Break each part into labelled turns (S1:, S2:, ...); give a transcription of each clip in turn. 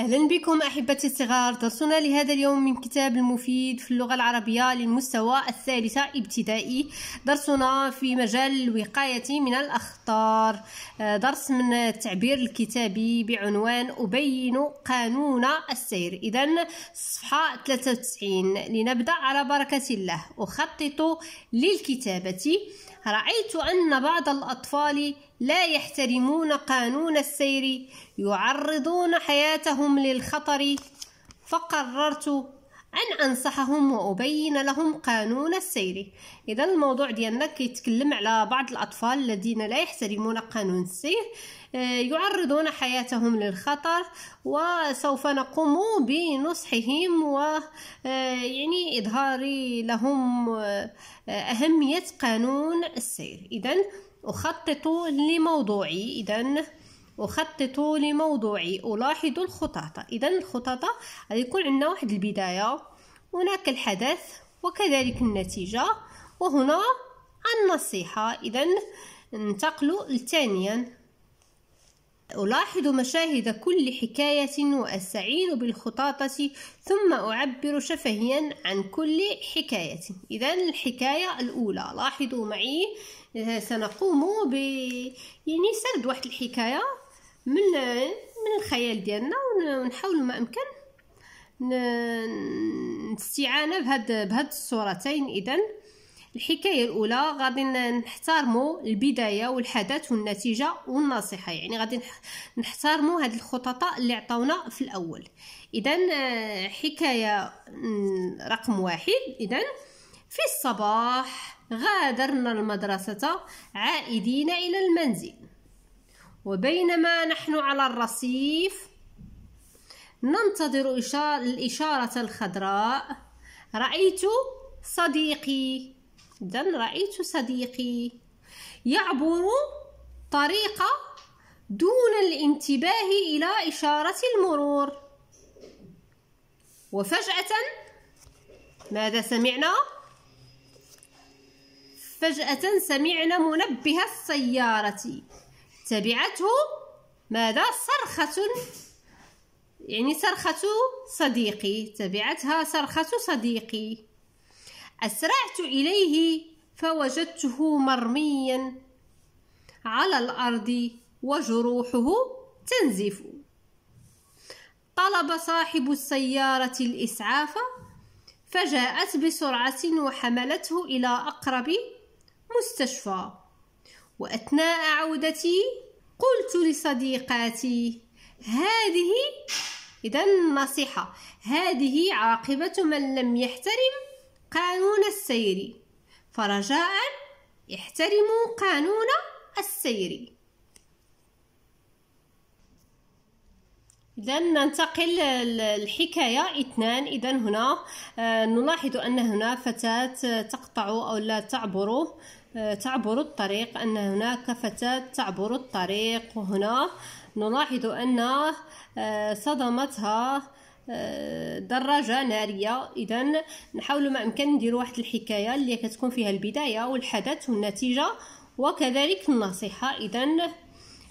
S1: أهلا بكم أحبتي الصغار درسنا لهذا اليوم من كتاب المفيد في اللغة العربية للمستوى الثالثة ابتدائي درسنا في مجال الوقاية من الأخطار آه، درس من التعبير الكتابي بعنوان أبين قانون السير إذا صفحة 93 لنبدأ على بركة الله أخطط للكتابة رأيت أن بعض الأطفال لا يحترمون قانون السير يعرضون حياتهم للخطر فقررت أن أنصحهم وأبين لهم قانون السير إذا الموضوع ديالنا كيتكلم على بعض الأطفال الذين لا يحترمون قانون السير يعرضون حياتهم للخطر وسوف نقوم بنصحهم و آه، يعني إظهار لهم آه، أهمية قانون السير إذا أخطط لموضوعي إذا أخطط لموضوعي ألاحظ الخطط إذا الخطط يكون عندنا واحد البداية هناك الحدث وكذلك النتيجة وهنا النصيحة إذا ننتقل لثانيا ألاحظ مشاهد كل حكاية وأستعين بالخطاطة ثم أعبر شفهيا عن كل حكاية إذا الحكاية الأولى لاحظوا معي آه، سنقوم ب يعني سرد واحد الحكاية من من الخيال ديالنا ونحاول ما أمكن الاستعانة بهاد بهاد الصورتين إذا الحكايه الاولى غادي نحترموا البدايه والحدث والنتيجه والنصيحه يعني غادي نحترموا هاد الخططاء اللي عطاونا في الاول اذا آه، حكايه رقم واحد اذا في الصباح غادرنا المدرسه عائدين الى المنزل وبينما نحن على الرصيف ننتظر الإشارة الخضراء رأيت صديقي جدا رأيت صديقي يعبر طريق دون الانتباه إلى إشارة المرور وفجأة ماذا سمعنا؟ فجأة سمعنا منبه السيارة تبعته ماذا؟ صرخة يعني صرخة صديقي تبعتها صرخة صديقي أسرعت إليه فوجدته مرميا على الأرض وجروحه تنزف طلب صاحب السيارة الإسعاف فجاءت بسرعة وحملته إلى أقرب مستشفى وأثناء عودتي قلت لصديقاتي هذه إذا النصيحة هذه عاقبة من لم يحترم قانون السير فرجاء احترموا قانون السير إذا ننتقل للحكاية اثنان إذا هنا آه، نلاحظ أن هنا فتاة تقطع أو لا تعبر آه، تعبر الطريق أن هناك فتاة تعبر الطريق وهنا نلاحظ أن آه، صدمتها آه، دراجه ناريه اذا نحاول ما امكن نديرو واحد الحكايه اللي كتكون فيها البدايه والحدث والنتيجه وكذلك النصيحه اذا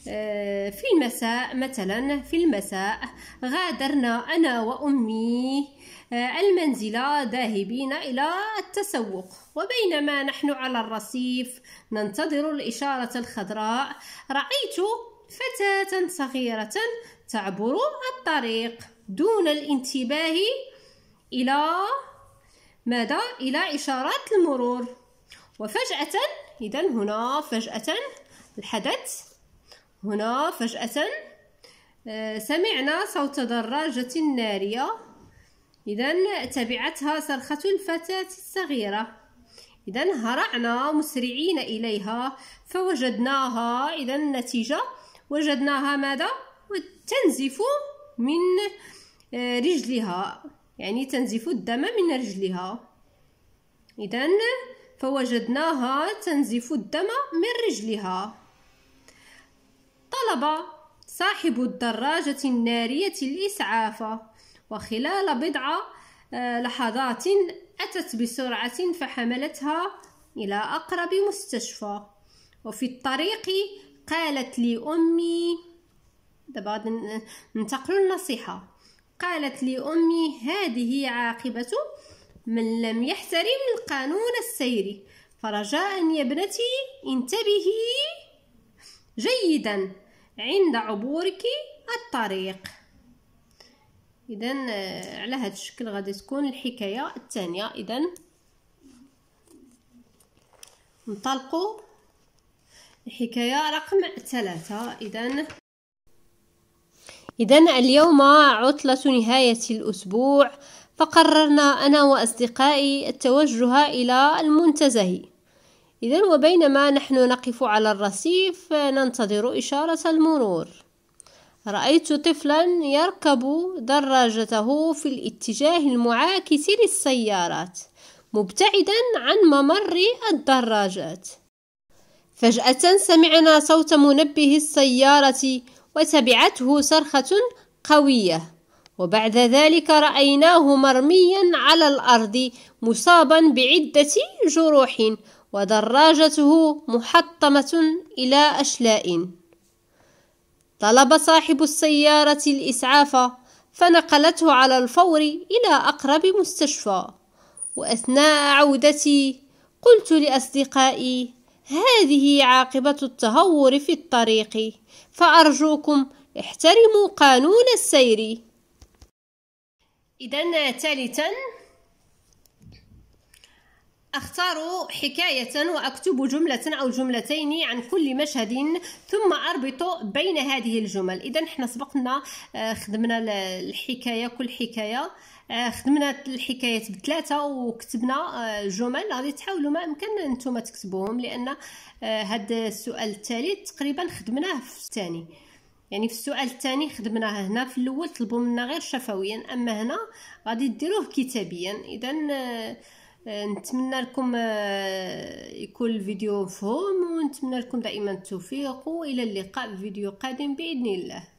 S1: آه، في المساء مثلا في المساء غادرنا انا وامي آه، المنزل ذاهبين الى التسوق وبينما نحن على الرصيف ننتظر الاشاره الخضراء رايت فتاه صغيره تعبر الطريق دون الانتباه إلى ماذا؟ إلى إشارات المرور وفجأة إذا هنا فجأة الحدث هنا فجأة آه، سمعنا صوت دراجة نارية إذا تبعتها صرخة الفتاة الصغيرة إذا هرعنا مسرعين إليها فوجدناها إذا النتيجة وجدناها ماذا؟ تنزف من آه، رجلها يعني تنزف الدم من رجلها إذا فوجدناها تنزف الدم من رجلها طلب صاحب الدراجة النارية الإسعاف وخلال بضع آه، لحظات أتت بسرعة فحملتها إلى أقرب مستشفى وفي الطريق قالت لي أمي دابا غادي ننتقلوا للنصيحه قالت لي امي هذه عاقبه من لم يحترم القانون السيري فرجاء يا ابنتي انتبهي جيدا عند عبورك الطريق اذا آه، على هذا الشكل غادي تكون الحكايه الثانيه اذا نطلقوا الحكايه رقم ثلاثة اذا إذا اليوم عطلة نهاية الأسبوع فقررنا أنا وأصدقائي التوجه إلى المنتزه إذا وبينما نحن نقف على الرصيف ننتظر إشارة المرور رأيت طفلا يركب دراجته في الاتجاه المعاكس للسيارات مبتعدا عن ممر الدراجات فجأة سمعنا صوت منبه السيارة وتبعته صرخة قوية وبعد ذلك رأيناه مرميا على الأرض مصابا بعدة جروح ودراجته محطمة إلى أشلاء طلب صاحب السيارة الإسعاف فنقلته على الفور إلى أقرب مستشفى وأثناء عودتي قلت لأصدقائي هذه عاقبة التهور في الطريق فأرجوكم احترموا قانون السير إذا ثالثا أختار حكاية وأكتب جملة أو جملتين عن كل مشهد ثم أربط بين هذه الجمل إذا احنا سبقنا آه، خدمنا الحكاية كل حكاية آه، خدمنا الحكايات بثلاثة وكتبنا آه، جمل غادي تحاولوا ما أمكن أنتم تكتبوهم لأن هذا السؤال الثالث تقريبا خدمناه في الثاني يعني في السؤال الثاني خدمناه هنا في الأول طلبوا منا غير شفويا أما هنا غادي ديروه كتابيا إذا آه، نتمنى لكم آه، يكون الفيديو مفهوم ونتمنى لكم دائما التوفيق والى اللقاء في فيديو قادم باذن الله